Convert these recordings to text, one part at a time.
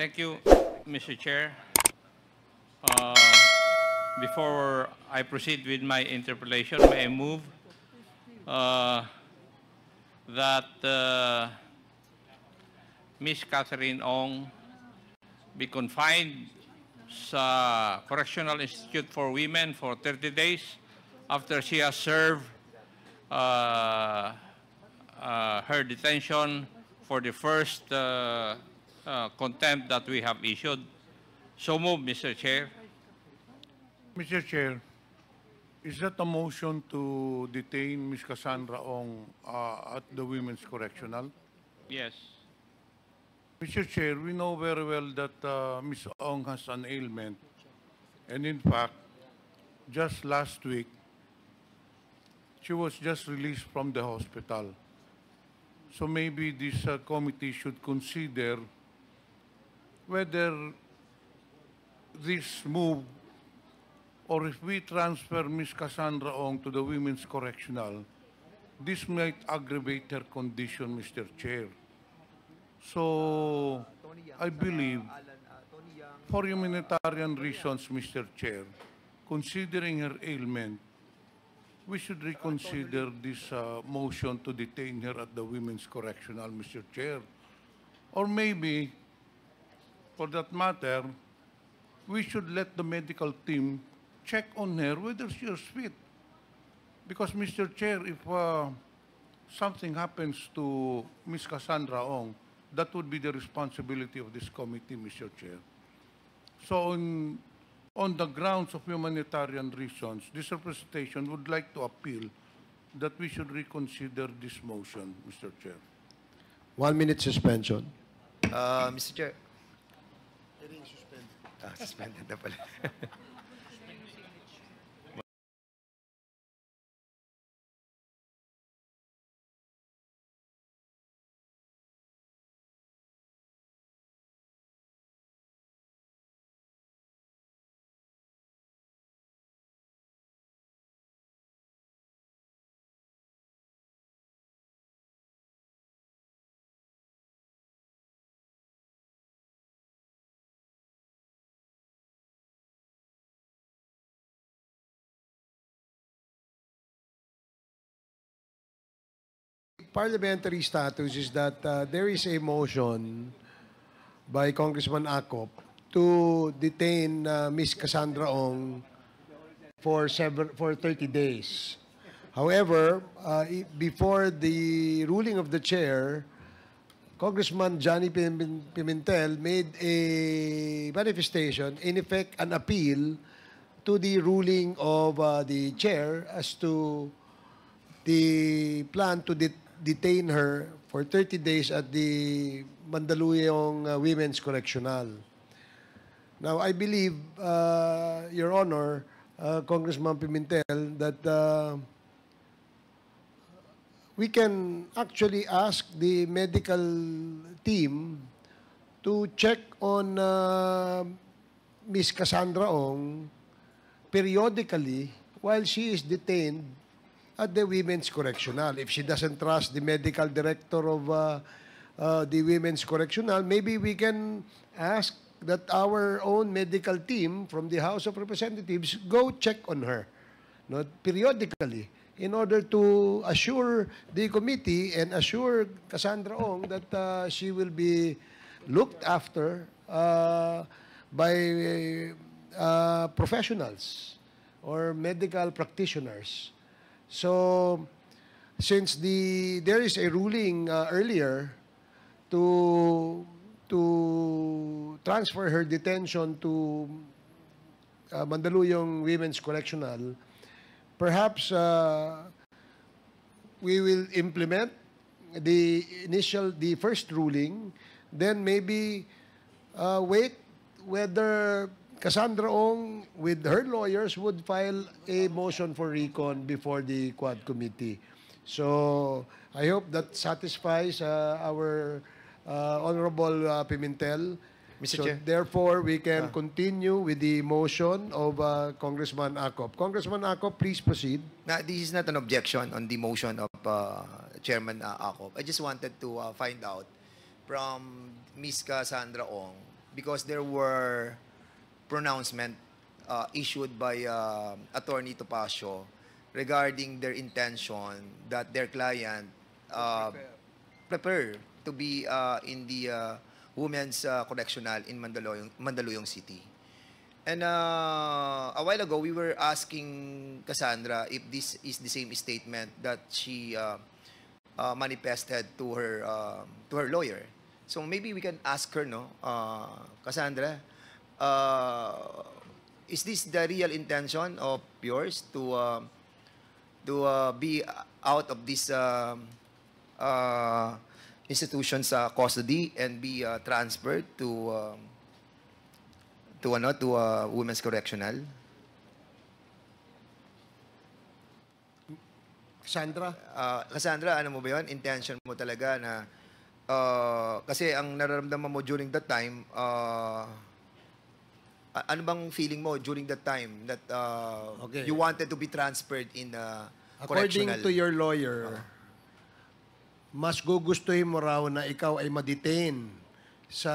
Thank you, Mr. Chair. Uh, before I proceed with my interpolation, may I move uh, that uh, Ms. Catherine Ong be confined sa Correctional Institute for Women for 30 days after she has served uh, uh her detention for the first uh, uh, contempt that we have issued. So move, Mr. Chair. Mr. Chair, is that a motion to detain Ms. Cassandra Ong uh, at the Women's Correctional? Yes. Mr. Chair, we know very well that uh, Ms. Ong has an ailment. And in fact, just last week, she was just released from the hospital. So maybe this uh, committee should consider whether this move or if we transfer Ms. Cassandra Ong to the Women's Correctional, this might aggravate her condition, Mr. Chair. So, I believe, for humanitarian reasons, Mr. Chair, considering her ailment, we should reconsider this uh, motion to detain her at the Women's Correctional, Mr. Chair. Or maybe for that matter, we should let the medical team check on her whether she is fit. Because, Mr. Chair, if uh, something happens to Ms. Cassandra Ong, that would be the responsibility of this committee, Mr. Chair. So on, on the grounds of humanitarian reasons, this representation would like to appeal that we should reconsider this motion, Mr. Chair. One minute suspension. Uh, Mr. Chair, It is suspended. Ah, suspended na pala. parliamentary status is that uh, there is a motion by Congressman Akop to detain uh, Ms. Cassandra Ong for several for 30 days. However, uh, before the ruling of the chair, Congressman Johnny Pimentel made a manifestation, in effect an appeal to the ruling of uh, the chair as to the plan to det detain her for 30 days at the Mandaluyong uh, Women's Correctional. Now, I believe, uh, Your Honor, uh, Congressman Pimentel, that uh, we can actually ask the medical team to check on uh, Ms. Cassandra Ong periodically while she is detained at the Women's Correctional. If she doesn't trust the medical director of uh, uh, the Women's Correctional, maybe we can ask that our own medical team from the House of Representatives go check on her not periodically in order to assure the committee and assure Cassandra Ong that uh, she will be looked after uh, by uh, professionals or medical practitioners So, since the there is a ruling uh, earlier to to transfer her detention to uh, Mandaluyong Women's Correctional, perhaps uh, we will implement the initial, the first ruling, then maybe uh, wait whether Cassandra Ong, with her lawyers, would file a motion for recon before the Quad Committee. So, I hope that satisfies uh, our uh, Honorable uh, Pimentel. Mr. So, Chair. therefore, we can ah. continue with the motion of uh, Congressman Akop. Congressman Akop, please proceed. Now, this is not an objection on the motion of uh, Chairman uh, Akop. I just wanted to uh, find out from Ms. Cassandra Ong because there were pronouncement uh, issued by uh, Attorney Topacio regarding their intention that their client uh, prepare. prepare to be uh, in the uh, Women's uh, Correctional in Mandaluyong, Mandaluyong City. And uh, a while ago, we were asking Cassandra if this is the same statement that she uh, uh, manifested to her uh, to her lawyer. So maybe we can ask her, no, uh, Cassandra, uh, is this the real intention of yours to uh, to uh, be out of this uh, uh, institution sa custody and be uh, transferred to uh, to ano to uh, women's correctional? Cassandra? Uh, Cassandra, ano mo ba yun? Intention mo talaga na uh, kasi ang nararamdaman mo during that time, uh, uh, ano bang feeling mo during that time that uh, okay. you wanted to be transferred in uh, According to your lawyer, mas gugustuhin mo raw na ikaw ay ma-detain sa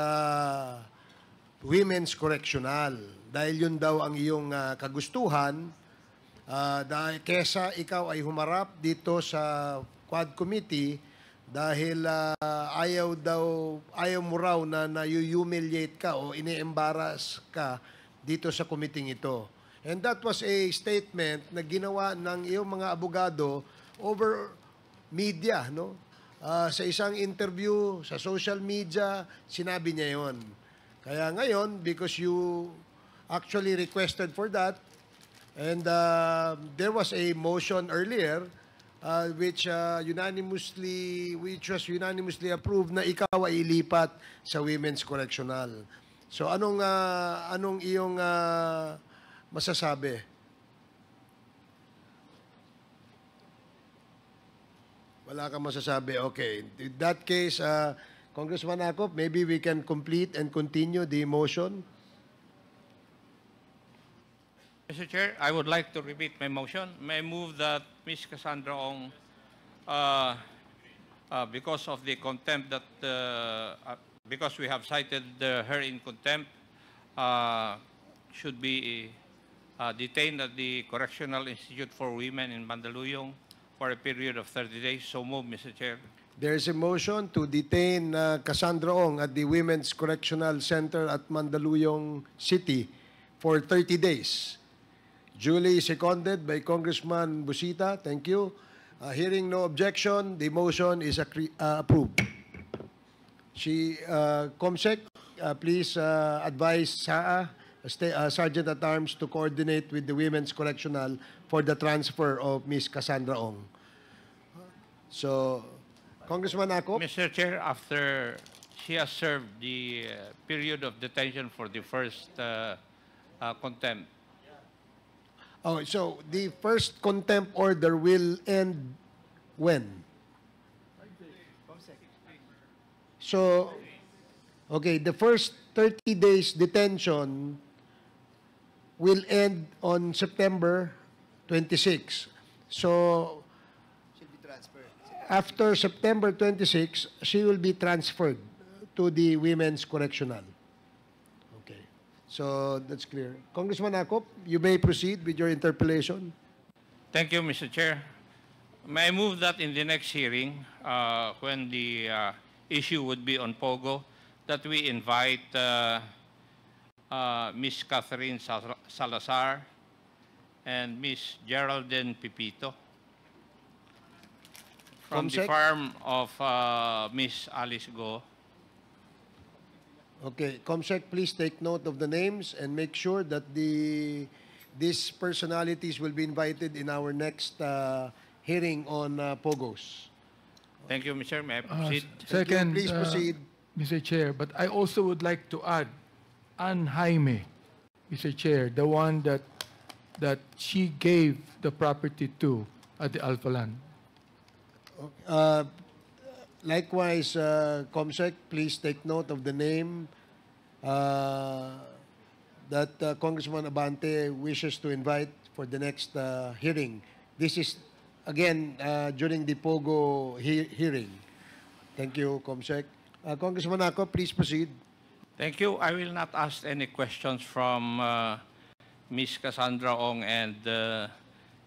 women's correctional dahil yun daw ang iyong uh, kagustuhan uh, dahil kesa ikaw ay humarap dito sa quad committee dahil uh, ayaw daw ayaw mo raw na na-humiliate ka o ini-embarrass ka dito sa committee ito. And that was a statement na ginawa ng iyong mga abogado over media, no? Uh, sa isang interview sa social media, sinabi niya 'yon. Kaya ngayon because you actually requested for that and uh, there was a motion earlier uh, which uh, unanimously which was unanimously approved na ikaw ay ilipat sa Women's Correctional. So anong uh, anong iyong uh, masasabi? Wala kang masasabi. Okay. In that case, uh, Congressman Akop, maybe we can complete and continue the motion. Mr. Chair, I would like to repeat my motion. May I move that Ms. Cassandra Ong, uh, uh, because of the contempt that, uh, uh because we have cited uh, her in contempt, uh, should be detained at the Correctional Institute for Women in Mandaluyong for a period of 30 days. So move, Mr. Chair. There is a motion to detain Cassandra Ong at the Women's Correctional Center at Mandaluyong City for 30 days. Julie seconded by Congressman Busita. Thank you. Uh, hearing no objection, the motion is uh, approved. She, uh, Comsec, uh, please uh, advise SAA, uh, uh, Sergeant at Arms, to coordinate with the Women's Correctional for the transfer of Ms. Cassandra Ong. So, Congressman Ako. Mr. Chair, after she has served the uh, period of detention for the first uh, contempt, Oh, so the first contempt order will end when? So, okay, the first 30 days detention will end on September 26. So, after September 26, she will be transferred to the Women's Correctional. So that's clear. Congressman Akop, you may proceed with your interpellation. Thank you, Mr. Chair. May I move that in the next hearing, uh, when the uh, issue would be on POGO, that we invite uh, uh, Ms. Catherine Salazar and Ms. Geraldine Pipito from Comsec? the farm of uh, Ms. Alice Go. Okay, Comsec, please take note of the names and make sure that the these personalities will be invited in our next uh, hearing on uh, POGOS. Thank you, Mr. May I uh, proceed? Uh, second, please uh, proceed. Mr. Chair, but I also would like to add Anne Jaime, Mr. Chair, the one that that she gave the property to at the Alpha Land. Uh, Likewise, uh, ComSec, please take note of the name uh, that uh, Congressman Abante wishes to invite for the next uh, hearing. This is, again, uh, during the POGO he hearing. Thank you, ComSec. Uh, Congressman Ako, please proceed. Thank you. I will not ask any questions from uh, Ms. Cassandra Ong and uh,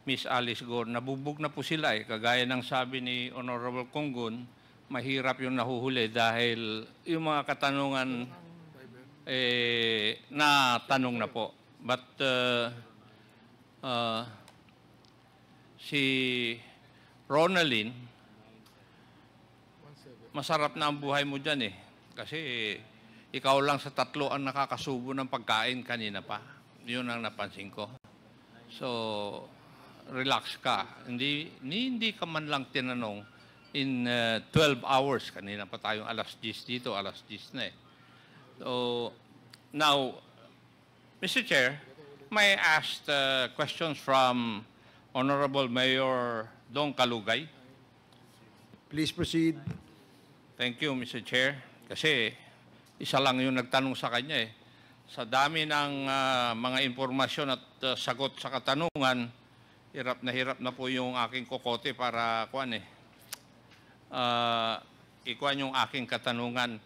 Ms. Alice Gore. Nabubog na po sila eh, kagaya ng sabi ni Honorable Konggun mahirap yung nahuhuli dahil yung mga katanungan eh, na tanong na po. But uh, uh, si Ronaldin, masarap na ang buhay mo dyan eh. Kasi ikaw lang sa tatlo ang nakakasubo ng pagkain kanina pa. Yun ang napansin ko. So, relax ka. Hindi, hindi ka man lang tinanong in uh, 12 hours. Kanina pa tayong alas 10 dito, alas 10 na eh. So, now, Mr. Chair, may asked uh, questions from Honorable Mayor Don Kalugay? Please proceed. Thank you, Mr. Chair. Kasi isa lang yung nagtanong sa kanya eh. Sa dami ng uh, mga impormasyon at uh, sagot sa katanungan, hirap na hirap na po yung aking kokote para kuan eh uh, ah, ikuan yung aking katanungan.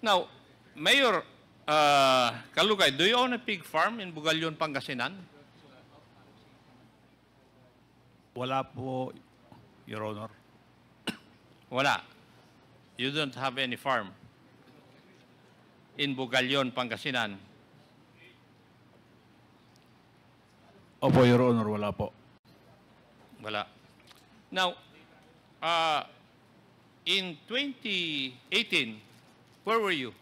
Now, Mayor uh, Kalugay, do you own a pig farm in Bugalyon, Pangasinan? Wala po, Your Honor. Wala. You don't have any farm in Bugalyon, Pangasinan. Opo, Your Honor, wala po. Wala. Now, uh, in 2018, where were you?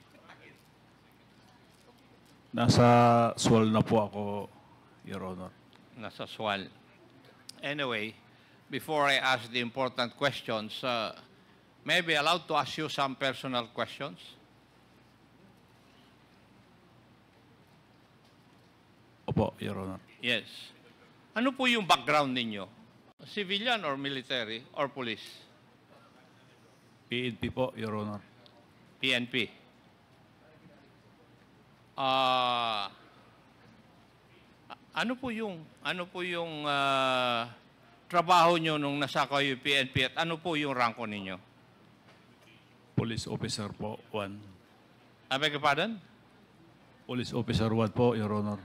Nasa Sual na po ako, Your Honor. Nasa Sual. Anyway, before I ask the important questions, uh, may I be allowed to ask you some personal questions? Opo, Your Honor. Yes. Ano po yung background ninyo? Civilian or military or police? PNP po, Your Honor. PNP. Ah... Uh, ano po yung ano po yung uh, trabaho niyo nung nasa kayo PNP at ano po yung ranko ninyo? Police officer po, one. I beg your pardon? Police officer one po, Your Honor.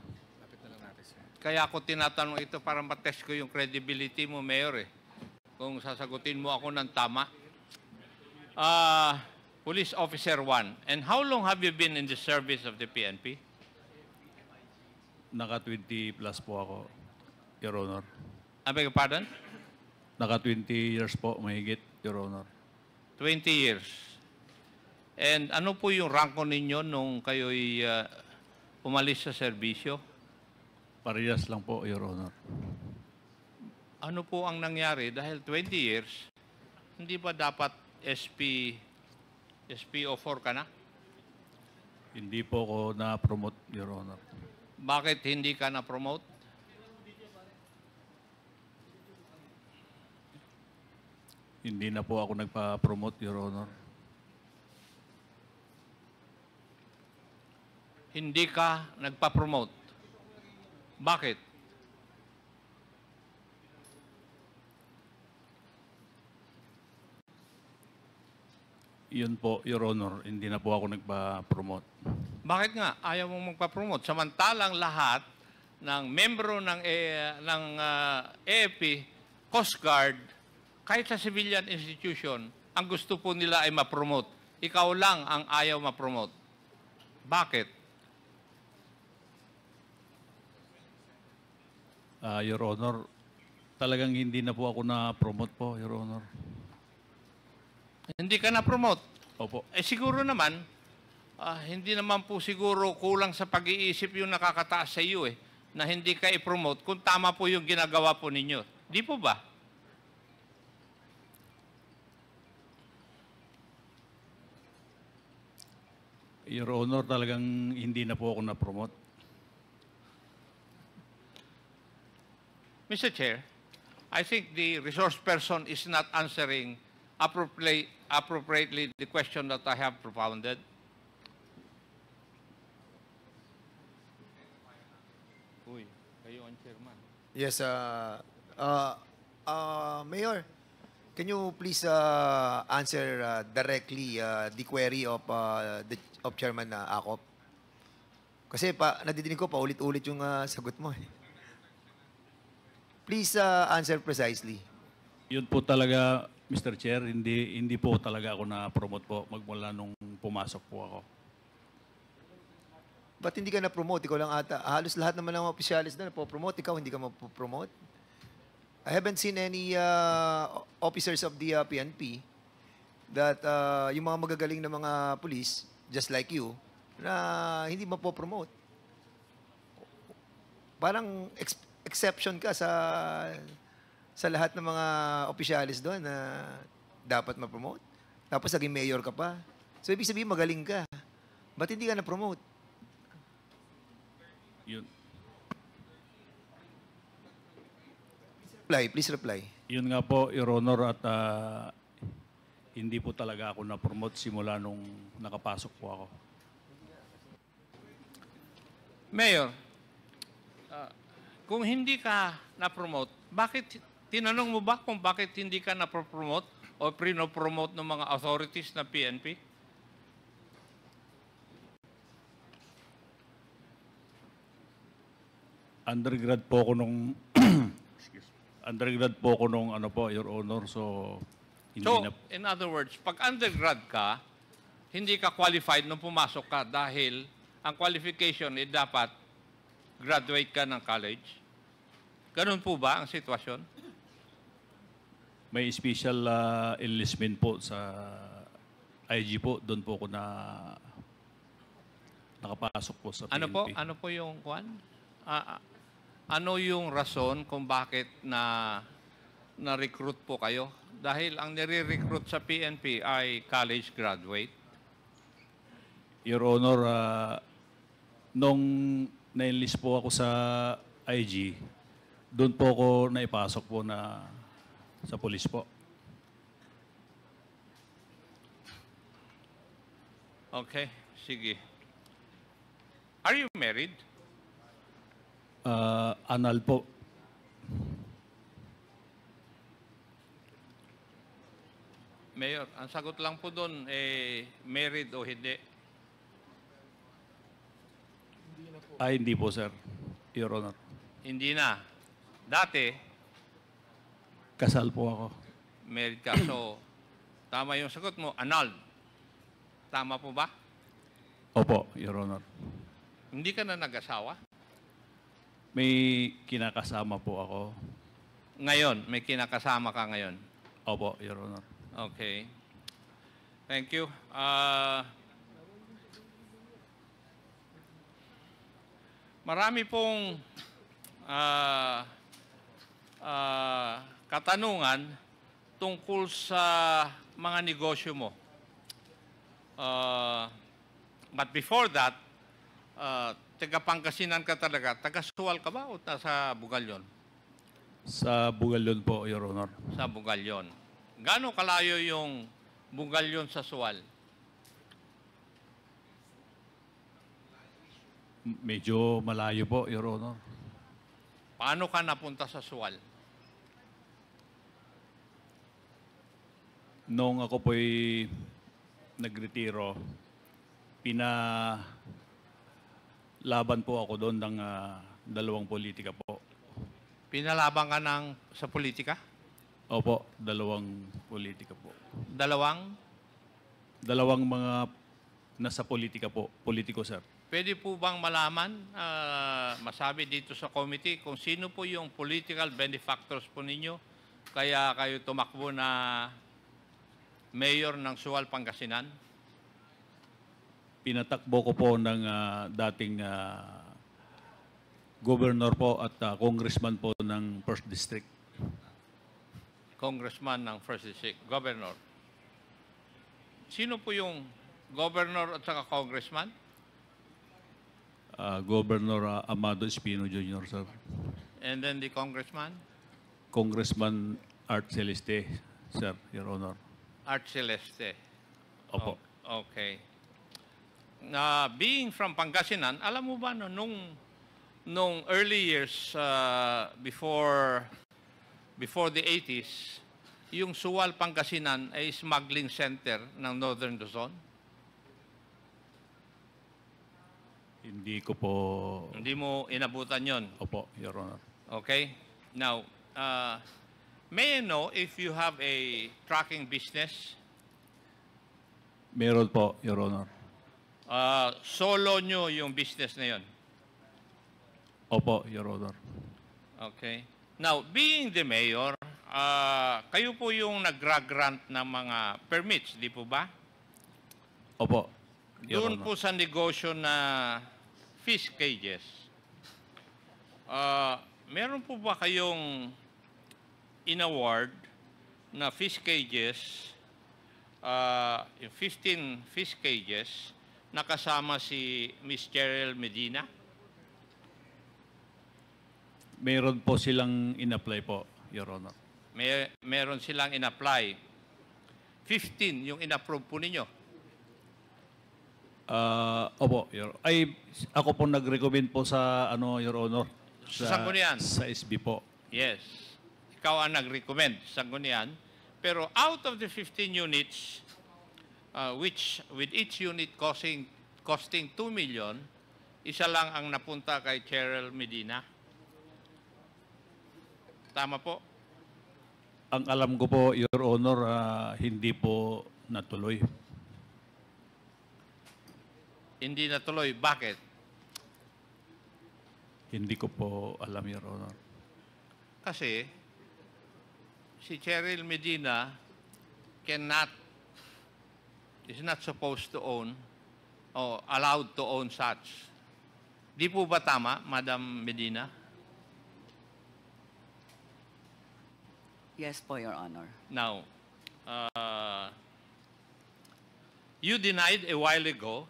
Kaya ako tinatanong ito para matest ko yung credibility mo, Mayor. Eh. Kung sasagutin mo ako ng tama uh, Police Officer 1. And how long have you been in the service of the PNP? Naka 20 plus po ako, Your Honor. I beg your pardon? Naka 20 years po, mahigit, Your Honor. 20 years. And ano po yung ranko ninyo nung kayo'y uh, umalis sa serbisyo? Parehas lang po, Your Honor. Ano po ang nangyari? Dahil 20 years, hindi pa dapat SP, SPO4 ka na? Hindi po ako na-promote, Your Honor. Bakit hindi ka na-promote? Hindi na po ako nagpa-promote, Your Honor. Hindi ka nagpa-promote? Bakit? Yun po, Your Honor, hindi na po ako nagpa-promote. Bakit nga? Ayaw mong magpa-promote. Samantalang lahat ng membro ng, eh, ng uh, ah, AFP, Coast Guard, kahit sa civilian institution, ang gusto po nila ay ma-promote. Ikaw lang ang ayaw ma-promote. Bakit? Uh, Your Honor, talagang hindi na po ako na-promote po, Your Honor. Hindi ka na-promote. Opo. Eh siguro naman, ah, hindi naman po siguro kulang sa pag-iisip yung nakakataas sa iyo eh, na hindi ka i-promote kung tama po yung ginagawa po ninyo. Di po ba? Your Honor, talagang hindi na po ako na-promote. Mr. Chair, I think the resource person is not answering appropriately, appropriately the question that I have propounded? Uy, kayo ang chairman. Yes, uh, uh, uh, Mayor, can you please uh, answer uh, directly uh, the query of, uh, the, of Chairman uh, Akop? Kasi pa, nadidinig ko pa ulit-ulit yung uh, sagot mo. Eh. Please uh, answer precisely. Yun po talaga Mr. Chair, hindi, hindi po talaga ako na-promote po magmula nung pumasok po ako. Ba't hindi ka na-promote? Ikaw lang ata. Halos lahat naman ng opisyalis na na-promote. Ikaw hindi ka ma-promote. I haven't seen any uh, officers of the uh, PNP that uh, yung mga magagaling na mga police, just like you, na hindi ma-promote. Parang ex exception ka sa sa lahat ng mga opisyalis doon na dapat ma-promote. Tapos naging mayor ka pa. So, ibig sabihin, magaling ka. Ba't hindi ka na-promote? Yun. Reply, please reply. Yun nga po, Your Honor, at uh, hindi po talaga ako na-promote simula nung nakapasok po ako. Mayor, uh, kung hindi ka na-promote, bakit Tinanong mo ba kung bakit hindi ka na-promote o pre-promote ng mga authorities na PNP? Undergrad po ako nung undergrad po ako nung ano po, Your Honor. So, hindi so, na... in other words, pag undergrad ka, hindi ka qualified nung pumasok ka dahil ang qualification ay dapat graduate ka ng college. Ganun po ba ang sitwasyon? May special uh, enlistment po sa IG po. Doon po ako na nakapasok po sa PNP. Ano po? Ano po yung kwan? Uh, ano yung rason kung bakit na na-recruit po kayo? Dahil ang nire-recruit sa PNP ay college graduate. Your Honor, uh, nung na-enlist po ako sa IG, doon po ako naipasok po na sa pulis po. Okay, sige. Are you married? Uh, anal po. Mayor, ang sagot lang po doon, eh, married o hindi? Hindi na Ay, hindi po, sir. Your Honor. Hindi na. Dati, Kasal po ako. Married ka. So, tama yung sagot mo, anal. Tama po ba? Opo, Your Honor. Hindi ka na nag-asawa? May kinakasama po ako. Ngayon, may kinakasama ka ngayon? Opo, Your Honor. Okay. Thank you. Uh, marami pong uh, uh, katanungan tungkol sa mga negosyo mo. Uh, but before that, uh, ah, taga-Pangasinan ka talaga. Taga-Suwal ka ba o sa Bugalyon? Sa Bugalyon po, Your Honor. Sa Bugalyon. Gano'ng kalayo yung Bugalyon sa Suwal? Medyo malayo po, Your Honor. Paano ka napunta sa Suwal? Noong ako po'y nagretiro, pina laban po ako doon ng ah, dalawang politika po. Pinalaban ka ng, sa politika? Opo, dalawang politika po. Dalawang? Dalawang mga nasa politika po, politiko sir. Pwede po bang malaman, ah, masabi dito sa committee, kung sino po yung political benefactors po ninyo kaya kayo tumakbo na mayor ng Sual, Pangasinan? Pinatakbo ko po ng uh, dating uh, governor po at uh, congressman po ng 1st District. Congressman ng 1st District, governor. Sino po yung governor at saka congressman? Uh, governor uh, Amado Espino Jr., sir. And then the congressman? Congressman Art Celeste, sir, Your Honor. Art Celeste. Opo. O- okay. Uh, being from Pangasinan, alam mo ba no, nung, nung early years uh, before before the 80s, yung Suwal Pangasinan ay smuggling center ng Northern Luzon? Hindi ko po... Hindi mo inabutan yon. Opo, Your Honor. Okay. Now, uh, may I know if you have a trucking business? Meron po, Your Honor. Uh, solo nyo yung business na yun? Opo, Your Honor. Okay. Now, being the mayor, uh, kayo po yung nagra-grant ng mga permits, di po ba? Opo. Your Doon Honor. po sa negosyo na fish cages, uh, meron po ba kayong in inaward na fish cages, uh, ah, 15 fish cages, nakasama si Ms. Cheryl Medina? Meron po silang in-apply po, Your Honor. May, meron silang in-apply. 15 yung in-approve po ninyo. Uh, opo, Your Ay, ako po nag-recommend po sa, ano, Your Honor. Sa, sa, sa SB po. Yes ikaw ang nag-recommend sa gunian. Pero out of the 15 units, uh, which with each unit costing, costing 2 million, isa lang ang napunta kay Cheryl Medina. Tama po? Ang alam ko po, Your Honor, uh, hindi po natuloy. Hindi natuloy. Bakit? Hindi ko po alam, Your Honor. Kasi si Cheryl Medina cannot, is not supposed to own or allowed to own such. Di po ba tama, Madam Medina? Yes po, Your Honor. Now, uh, you denied a while ago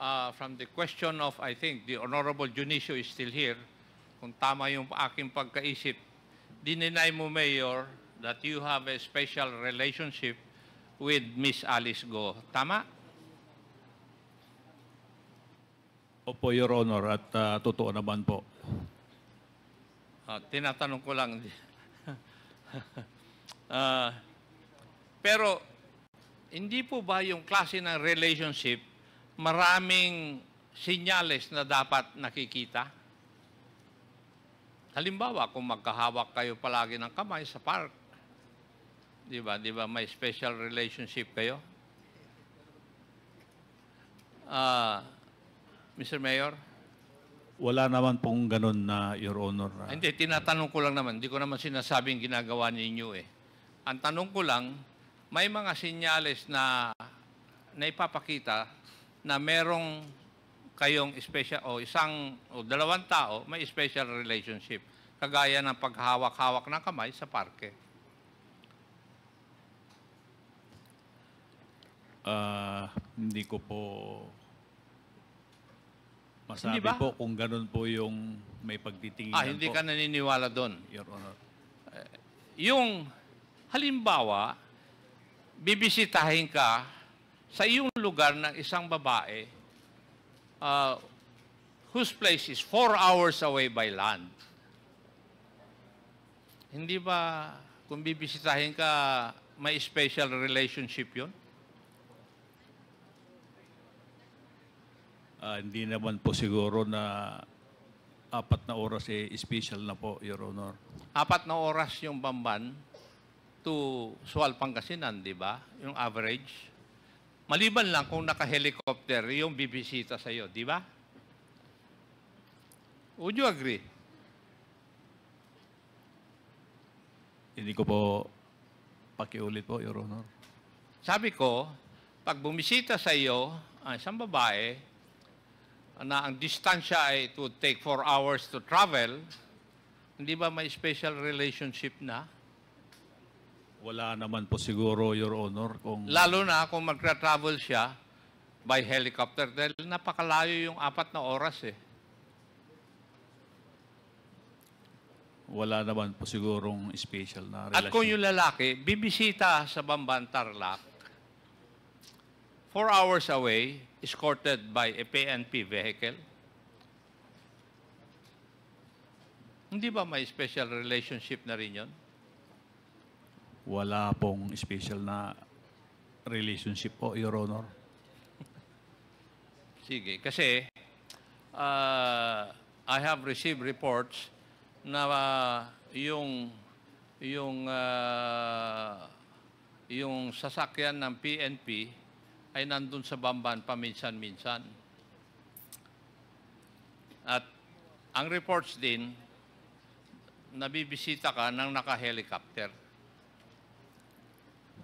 uh, from the question of, I think, the Honorable Junicio is still here, kung tama yung aking pagkaisip, dininay mo, Mayor, that you have a special relationship with Miss Alice Go. Tama? Opo, Your Honor, at uh, totoo naman po. Uh, tinatanong ko lang. uh, pero, hindi po ba yung klase ng relationship maraming sinyales na dapat nakikita? Halimbawa, kung magkahawak kayo palagi ng kamay sa park, Di ba? Di ba may special relationship kayo? Uh, ah, Mr. Mayor? Wala naman pong ganun na, Your Honor. Ah, Hindi, tinatanong ko lang naman. Hindi ko naman sinasabing ginagawa ninyo eh. Ang tanong ko lang, may mga sinyales na naipapakita na merong kayong special o isang o dalawang tao may special relationship kagaya ng paghawak-hawak ng kamay sa parke. Uh, hindi ko po masabi po kung ganun po yung may pagtitingin. Ah, hindi po. ka naniniwala doon? Your Honor. Uh, yung halimbawa, bibisitahin ka sa iyong lugar ng isang babae uh, whose place is four hours away by land. Hindi ba kung bibisitahin ka, may special relationship yon? uh, hindi naman po siguro na apat na oras eh, special na po, Your Honor. Apat na oras yung Bamban to Sual, Pangasinan, di ba? Yung average. Maliban lang kung naka-helicopter yung bibisita sa'yo, di ba? Would you agree? Hindi ko po pakiulit po, Your Honor. Sabi ko, pag bumisita sa iyo, ah, isang babae, na ang distansya ay it would take four hours to travel, hindi ba may special relationship na? Wala naman po siguro, Your Honor. Kung... Lalo na kung magka travel siya by helicopter dahil napakalayo yung apat na oras eh. Wala naman po sigurong special na relationship. At kung yung lalaki, bibisita sa Bamban Tarlac, four hours away, escorted by a PNP vehicle? Hindi ba may special relationship na rin yun? Wala pong special na relationship po, Your Honor. Sige, kasi uh, I have received reports na uh, yung yung uh, yung sasakyan ng PNP ay nandun sa Bamban paminsan-minsan. At ang reports din, nabibisita ka ng naka-helicopter.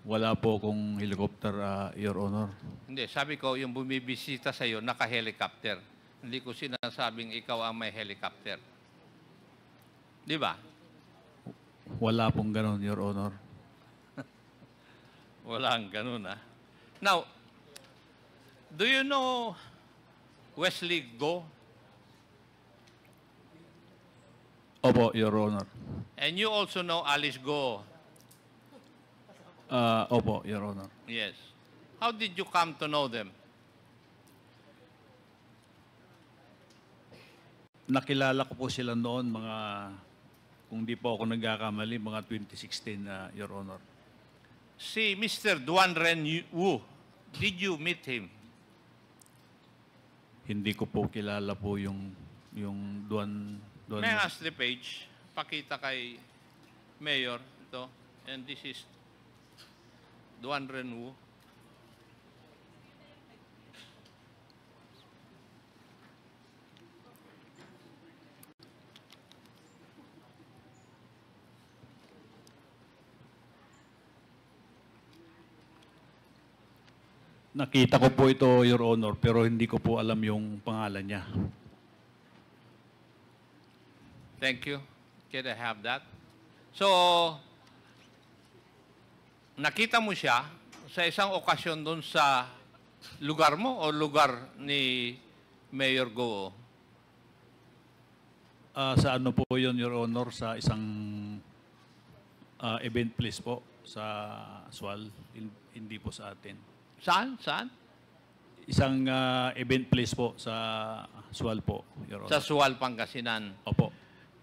Wala po kung helicopter, uh, Your Honor. Hindi, sabi ko, yung bumibisita sa iyo, naka-helicopter. Hindi ko sinasabing ikaw ang may helicopter. Di ba? Wala pong ganun, Your Honor. Wala ang ganun, ha? Ah. Now, Do you know Wesley Go? Opo, Your Honor. And you also know Alice Go? Uh, opo, Your Honor. Yes. How did you come to know them? Nakilala ko po sila noon mga, kung di po ako nagkakamali, mga 2016, uh, ah, Your Honor. Si Mr. Duan Ren Wu, did you meet him? Hindi ko po kilala po yung, yung Duan... Duan May ask the page, pakita kay Mayor, ito, and this is Duan Renwu. Nakita ko po ito, Your Honor, pero hindi ko po alam yung pangalan niya. Thank you. Can I have that? So, nakita mo siya sa isang okasyon doon sa lugar mo o lugar ni Mayor Go? Uh, sa ano po yun, Your Honor? Sa isang uh, event place po sa Swal, hindi po sa atin. Saan? Saan? Isang ah, event place po sa Sual po, Your Honor. Sa Sual, Pangasinan. Opo.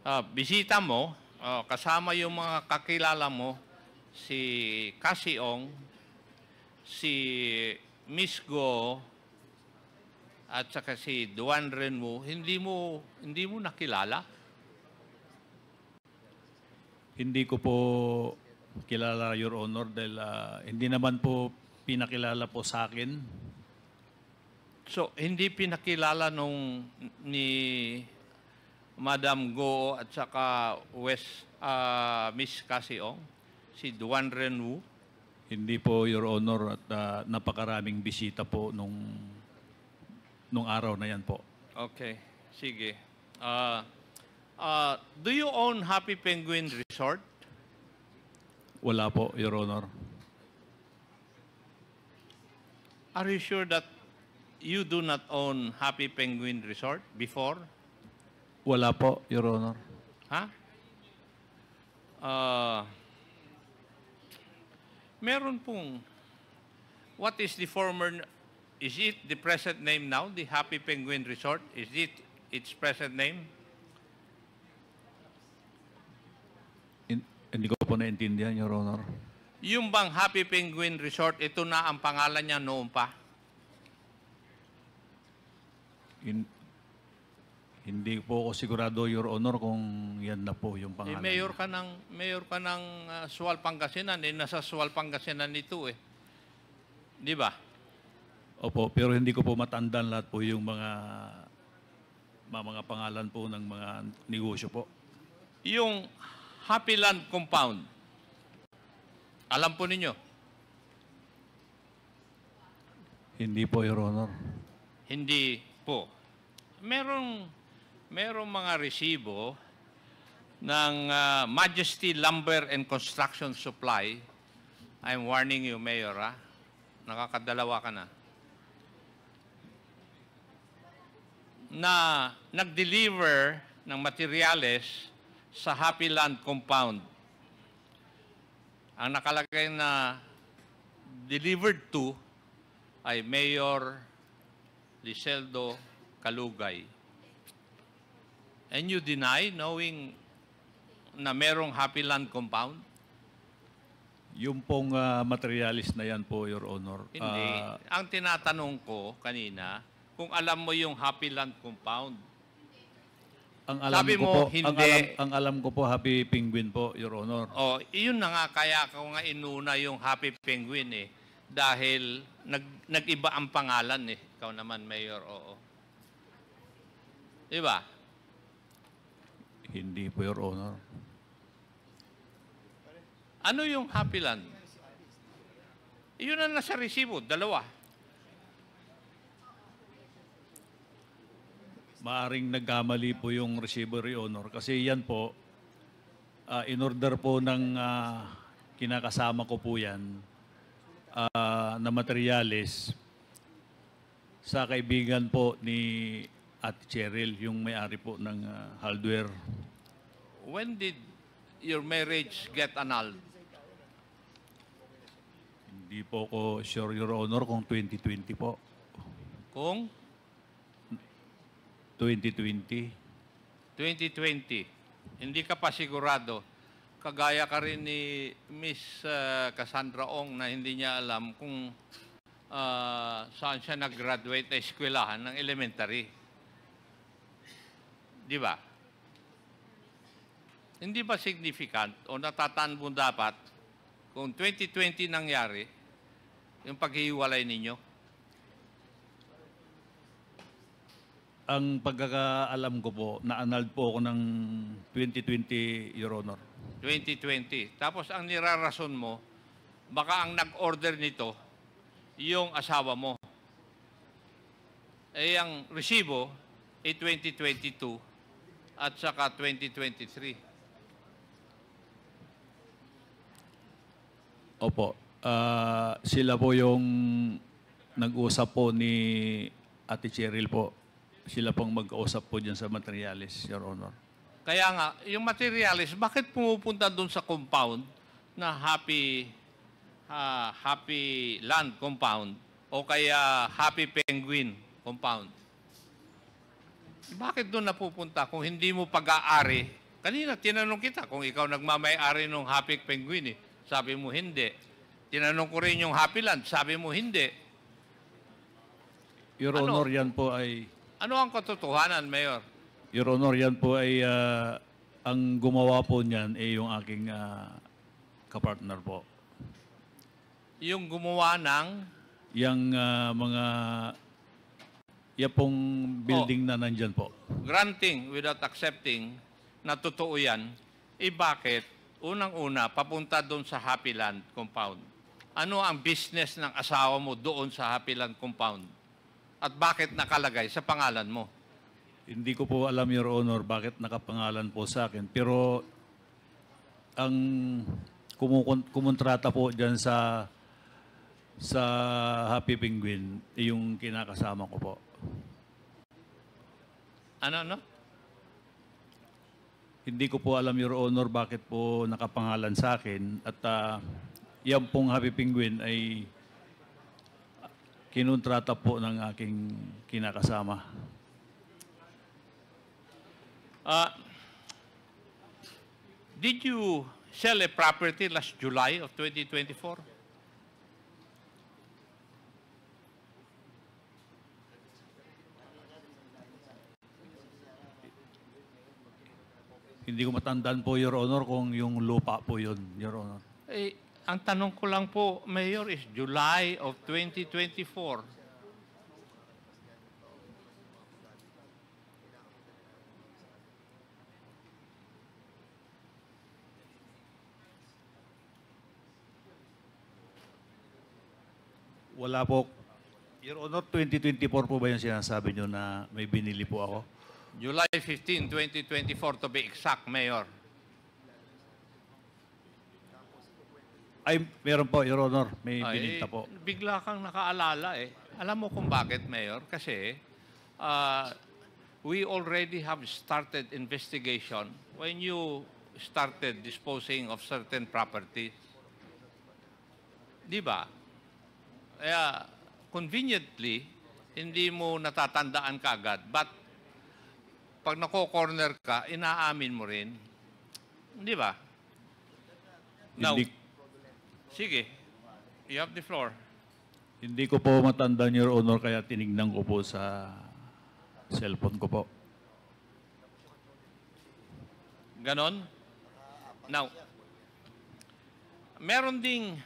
Ah, bisita mo, ah, kasama yung mga kakilala mo, si Kasiong, si Miss Go, at saka si Duan Renmu, hindi mo, hindi mo nakilala? Hindi ko po kilala, Your Honor, dahil ah, hindi naman po pinakilala po sa akin. So, hindi pinakilala nung ni Madam Go at saka West uh, ah, Miss Casiong, si Duan Renwu? Hindi po, Your Honor, at uh, napakaraming bisita po nung, nung araw na yan po. Okay, sige. Uh, uh, do you own Happy Penguin Resort? Wala po, Your Honor. Are you sure that you do not own Happy Penguin Resort before? Wala po, Your Honor. Ha? Uh, meron pong, what is the former, is it the present name now, the Happy Penguin Resort? Is it its present name? In, hindi ko po naintindihan, Your Honor. Yung bang Happy Penguin Resort, ito na ang pangalan niya noon pa? In, hindi po ako sigurado, Your Honor, kung yan na po yung eh, pangalan. Eh, mayor ka ng, mayor ka ng uh, Sual Pangasinan. Eh, nasa Sual Pangasinan ito eh. Di ba? Opo, pero hindi ko po matandaan lahat po yung mga mga, mga pangalan po ng mga negosyo po. Yung Happy Land Compound, alam po ninyo? Hindi po, Your Honor. Hindi po. Merong, merong mga resibo ng uh, Majesty Lumber and Construction Supply. I'm warning you, Mayor, ha? Ah. Nakakadalawa ka na. Na nag-deliver ng materyales sa Happy Land Compound ang nakalagay na delivered to ay Mayor Liseldo Kalugay. And you deny knowing na merong Happy Land compound? Yung pong uh, ah, materialist na yan po, Your Honor. Hindi. Uh, Ang tinatanong ko kanina, kung alam mo yung Happy Land compound, ang alam Sabi ko po, hindi. Ang alam, ang alam ko po, Happy Penguin po, Your Honor. Oh, yun na nga, kaya ako nga inuna yung Happy Penguin eh. Dahil nag, nag-iba ang pangalan eh. Ikaw naman, Mayor, oo. Diba? Hindi po, Your Honor. Ano yung Happy Land? Yun na nasa resibo, dalawa. maaring nagkamali po yung receiver owner kasi yan po, uh, in order po ng uh, kinakasama ko po yan uh, na materyales sa kaibigan po ni at Cheryl, yung may-ari po ng uh, hardware. When did your marriage get annulled? Hindi po ko sure, Your Honor, kung 2020 po. Kung? 2020. 2020. Hindi ka pa sigurado. Kagaya ka rin ni Miss ah, Cassandra Ong na hindi niya alam kung uh, saan siya nag-graduate na eskwelahan ng elementary. Di ba? Hindi ba significant o natatanong mo dapat kung 2020 nangyari yung paghihiwalay ninyo? ang pagkakaalam ko po, naanald po ako ng 2020, Your Honor. 2020. Tapos ang nirarason mo, baka ang nag-order nito, yung asawa mo. Eh, ang resibo, eh 2022 at saka 2023. Opo. Uh, sila po yung nag-usap po ni Ate Cheryl po sila pong mag magkausap po dyan sa materialis, Your Honor. Kaya nga, yung materialis, bakit pumupunta doon sa compound na happy uh, happy land compound o kaya happy penguin compound? Bakit doon napupunta kung hindi mo pag-aari? Kanina, tinanong kita kung ikaw nagmamay-ari ng happy penguin eh. Sabi mo, hindi. Tinanong ko rin yung happy land, sabi mo, hindi. Your ano? Honor, yan po ay ano ang katotohanan, Mayor? Your Honor, yan po ay uh, ang gumawa po niyan ay yung aking uh, kapartner po. Yung gumawa ng? Yung uh, ah, mga yapong building oh, na nandyan po. Granting without accepting na totoo yan, eh bakit unang-una papunta doon sa Happyland Compound? Ano ang business ng asawa mo doon sa Happyland Compound? at bakit nakalagay sa pangalan mo? Hindi ko po alam, Your Honor, bakit nakapangalan po sa akin. Pero ang kumontrata po dyan sa sa Happy Penguin, yung kinakasama ko po. Ano, ano? Hindi ko po alam, Your Honor, bakit po nakapangalan sa akin. At uh, yan pong Happy Penguin ay kinuntrata po ng aking kinakasama. Uh, did you sell a property last July of 2024? Hindi ko matandaan po, Your Honor, kung yung lupa po yun, Your Honor. Eh, ang tanong ko lang po, Mayor, is July of 2024. Wala po. Your Honor, 2024 po ba yung sinasabi nyo na may binili po ako? July 15, 2024 to be exact, Mayor. Ay, meron po, Your Honor. May Ay, bininta po. Bigla kang nakaalala eh. Alam mo kung bakit, Mayor? Kasi uh, we already have started investigation when you started disposing of certain properties. Di ba? Kaya, conveniently, hindi mo natatandaan kagad. But, pag nako-corner ka, inaamin mo rin. Di ba? Now, hindi, Sige. You have the floor. Hindi ko po matandaan, Your Honor, kaya tinignan ko po sa cellphone ko po. Ganon? Now, meron ding,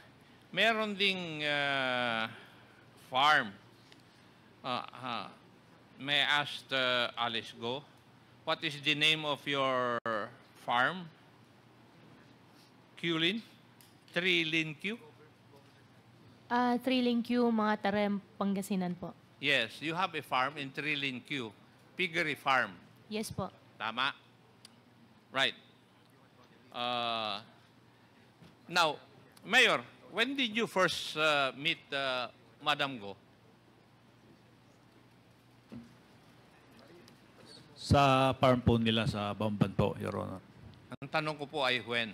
meron ding uh, farm. Uh, uh, may asked ask uh, Alice Go, what is the name of your farm? Culin? Trilin Q? Uh, Trilin Q, mga Tarem, Pangasinan po. Yes, you have a farm in Trilin Q, Piggery Farm. Yes po. Tama. Right. Uh, now, Mayor, when did you first uh, meet uh, Madam Go? Sa farm po nila sa Bamban po, Your Honor. Ang tanong ko po ay when?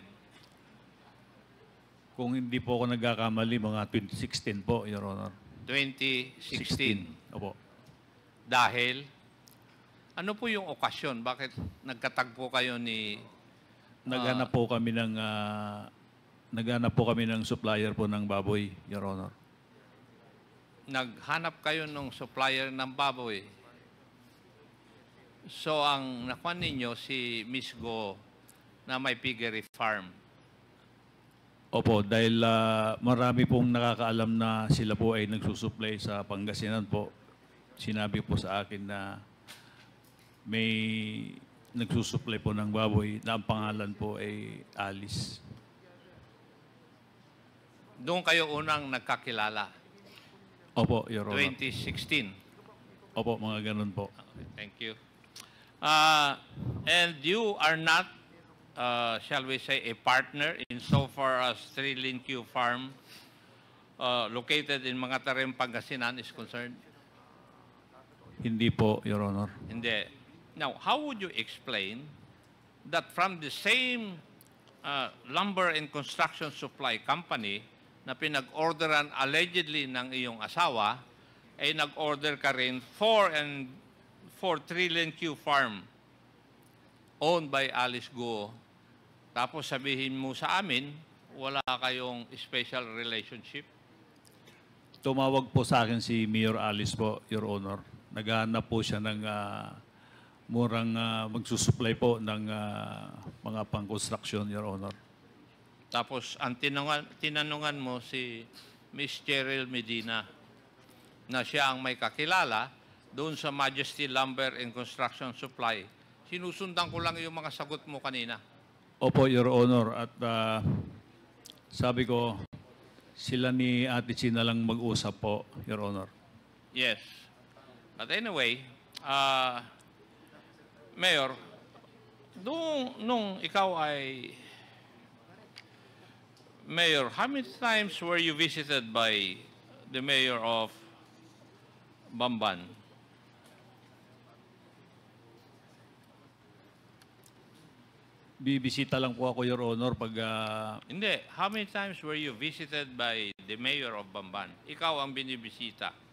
Kung hindi po ako nagkakamali, mga 2016 po, Your Honor. 2016. Opo. Dahil, ano po yung okasyon? Bakit nagkatagpo kayo ni... Uh, naghanap po kami ng... Uh, naghanap po kami ng supplier po ng baboy, Your Honor. Naghanap kayo ng supplier ng baboy. So, ang nakuha ninyo si Miss Go na may piggery farm. Opo, dahil uh, marami pong nakakaalam na sila po ay nagsusupply sa Pangasinan po. Sinabi po sa akin na may nagsusupply po ng baboy na ang pangalan po ay Alice. Doon kayo unang nagkakilala? Opo, Your Honor. 2016? Opo, mga ganun po. Okay, thank you. Uh, and you are not uh, shall we say, a partner in so far as 3 Lin Q Farm uh, located in Mangatarem, Pangasinan is concerned? Hindi po, Your Honor. Hindi. Now, how would you explain that from the same uh, lumber and construction supply company na pinag-orderan allegedly ng iyong asawa, ay nag-order ka rin for and for Trillion Q Farm owned by Alice Guo tapos sabihin mo sa amin, wala kayong special relationship? Tumawag po sa akin si Mayor Alice po, Your Honor. Naghahanap po siya ng uh, murang uh, magsusupply po ng uh, mga pang-construction, Your Honor. Tapos ang tinanungan, tinanungan mo si Miss Cheryl Medina na siya ang may kakilala doon sa Majesty Lumber and Construction Supply. Sinusundan ko lang yung mga sagot mo kanina. Opo, Your Honor. At uh, sabi ko, sila ni Ate na lang mag-usap po, Your Honor. Yes. But anyway, uh, Mayor, nung, nung ikaw ay Mayor, how many times were you visited by the Mayor of Bamban? Bibisita lang po ako, Your Honor, pag... ah, Hindi. How many times were you visited by the mayor of Bamban? Ikaw ang binibisita.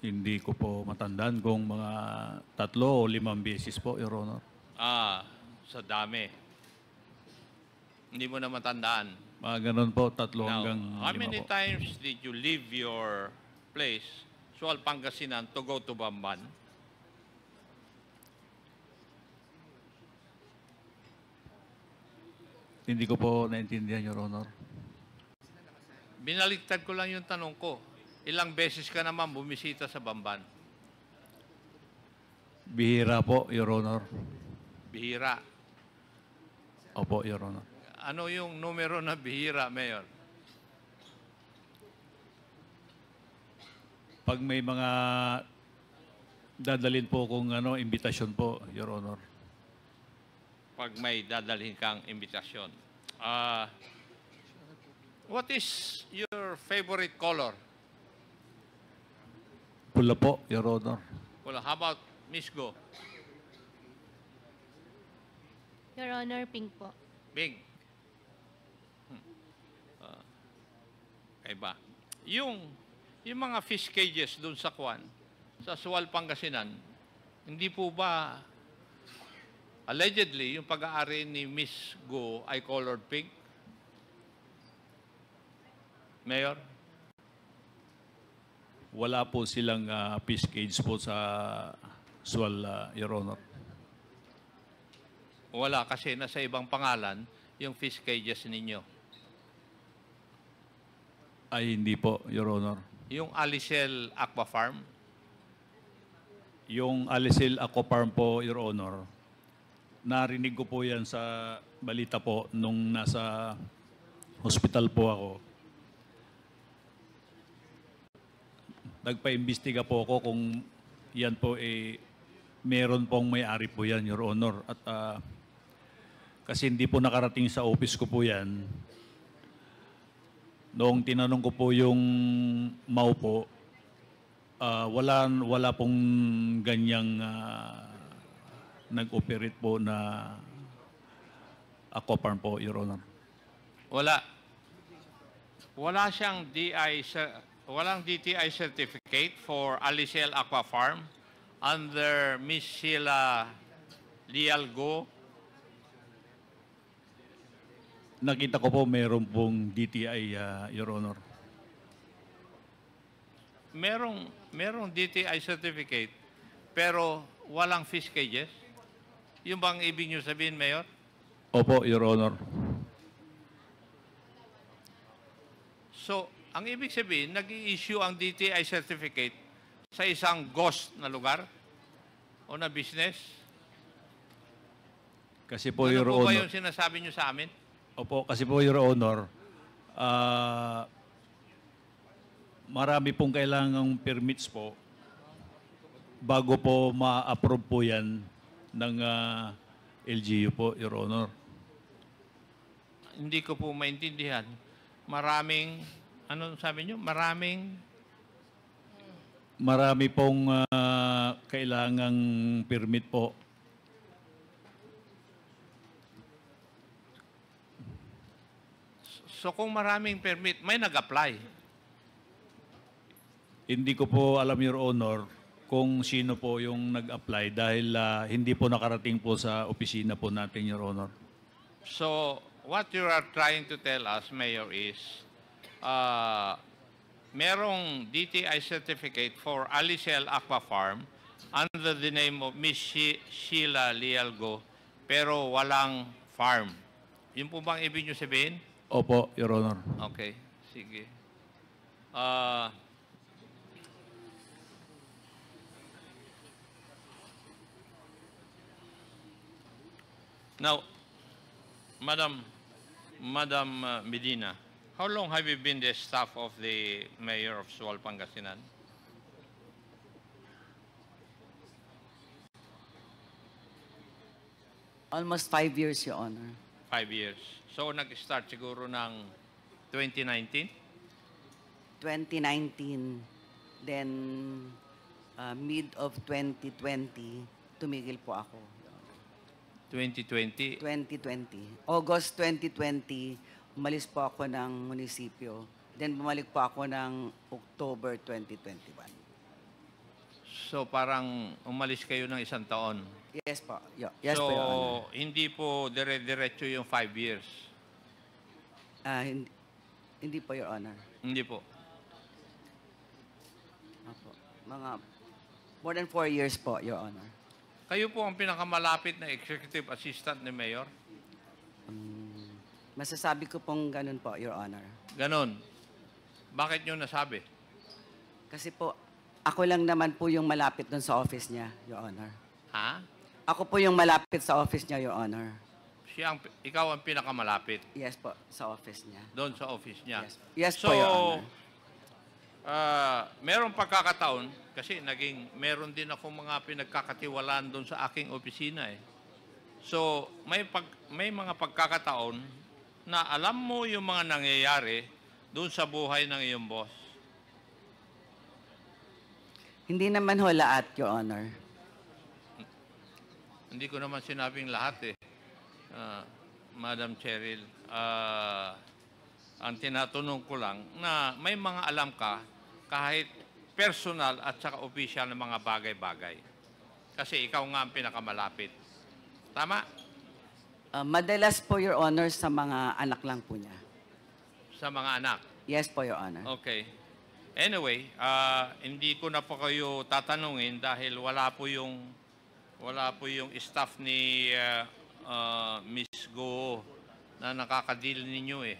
hindi ko po matandaan kung mga tatlo o limang beses po, Your Honor. Ah, sa dami. Hindi mo na matandaan. Mga ganun po, tatlo Now, hanggang how lima many po. times did you leave your place, Sual, Pangasinan, to go to Bamban? Hindi ko po naintindihan, Your Honor. Binaliktad ko lang yung tanong ko. Ilang beses ka naman bumisita sa Bamban? Bihira po, Your Honor. Bihira? Opo, Your Honor. Ano yung numero na bihira, Mayor? Pag may mga dadalin po kung ano, imbitasyon po, Your Honor kapag may dadalhin kang imbitasyon. Uh, what is your favorite color? Pula po, Your Honor. Well, How about Miss Go? Your Honor, pink po. Pink. Hmm. Uh, ah, kaiba. Yung, yung mga fish cages doon sa Kwan, sa Sual, Pangasinan, hindi po ba Allegedly, yung pag-aari ni Miss Go ay colored pink. Mayor? Wala po silang uh, ah, fish cage po sa Sual, uh, Your Honor. Wala kasi nasa ibang pangalan yung fish cages ninyo. Ay hindi po, Your Honor. Yung Alicel Aqua Farm? Yung Alicel Aqua Farm po, Your Honor narinig ko po yan sa balita po nung nasa hospital po ako. Nagpa-imbestiga po ako kung yan po eh meron pong may-ari po yan, Your Honor. At uh, kasi hindi po nakarating sa office ko po yan. Noong tinanong ko po yung mau po, uh, ah, wala, wala pong ganyang uh, nag-operate po na farm po, Your Honor? Wala. Wala siyang DI, walang DTI certificate for Alicel Farm under Miss Sheila Lialgo. Nakita ko po meron pong DTI, uh, Your Honor. Merong, merong DTI certificate, pero walang fish cages. Yung bang ibig niyo sabihin, Mayor? Opo, Your Honor. So, ang ibig sabihin, nag issue ang DTI certificate sa isang ghost na lugar o na business? Kasi po, ano Your po Honor. Ano ba yung sinasabi niyo sa amin? Opo, kasi po, Your Honor, uh, marami pong kailangang permits po bago po ma-approve po yan ng uh, ah, LGU po, Your Honor? Hindi ko po maintindihan. Maraming, ano sabi nyo? Maraming? Marami pong uh, kailangang permit po. So kung maraming permit, may nag-apply? Hindi ko po alam, Your Honor kung sino po yung nag-apply dahil uh, hindi po nakarating po sa opisina po natin, Your Honor. So, what you are trying to tell us, Mayor, is uh, merong DTI certificate for Alicel Aqua Farm under the name of Miss she Sheila Lialgo pero walang farm. Yun po bang ibig nyo sabihin? Opo, Your Honor. Okay, sige. Uh, Now, Madam, Madam uh, Medina, how long have you been the staff of the mayor of Sual, Pangasinan? Almost five years, Your Honor. Five years. So, nag-start siguro ng 2019? 2019. Then, uh, mid of 2020, tumigil po ako. 2020? 2020. August 2020, umalis po ako ng munisipyo. Then bumalik po ako ng October 2021. So parang umalis kayo ng isang taon? Yes po. Yo- Yes so po, Your hindi po dire-diretso yung five years? Ah, hindi, hindi po, Your Honor. Hindi po. Opo. Mga more than four years po, Your Honor. Kayo po ang pinakamalapit na executive assistant ni Mayor? Um, masasabi ko pong ganun po, Your Honor. Ganun. Bakit nyo nasabi? Kasi po, ako lang naman po yung malapit dun sa office niya, Your Honor. Ha? Ako po yung malapit sa office niya, Your Honor. Siya ang, ikaw ang pinakamalapit? Yes po, sa office niya. Doon sa office niya? Yes, yes so, po, Your Honor uh, merong pagkakataon, kasi naging, meron din ako mga pinagkakatiwalaan doon sa aking opisina eh. So, may, pag, may mga pagkakataon na alam mo yung mga nangyayari doon sa buhay ng iyong boss. Hindi naman ho lahat, Your Honor. Hindi ko naman sinabing lahat eh, uh, Madam Cheryl. Uh, ang tinatanong ko lang, na may mga alam ka kahit personal at saka official na mga bagay-bagay. Kasi ikaw nga ang pinakamalapit. Tama? Uh, madalas po, Your Honor, sa mga anak lang po niya. Sa mga anak? Yes po, Your Honor. Okay. Anyway, uh, hindi ko na po kayo tatanungin dahil wala po yung wala po yung staff ni uh, uh, Miss Go na nakakadil ninyo eh.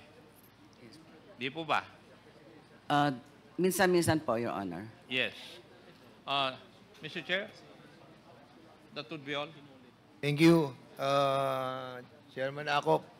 Di po ba? Uh, minsan-minsan po, Your Honor. Yes. Uh, Mr. Chair, that would be all. Thank you, uh, Chairman Akop.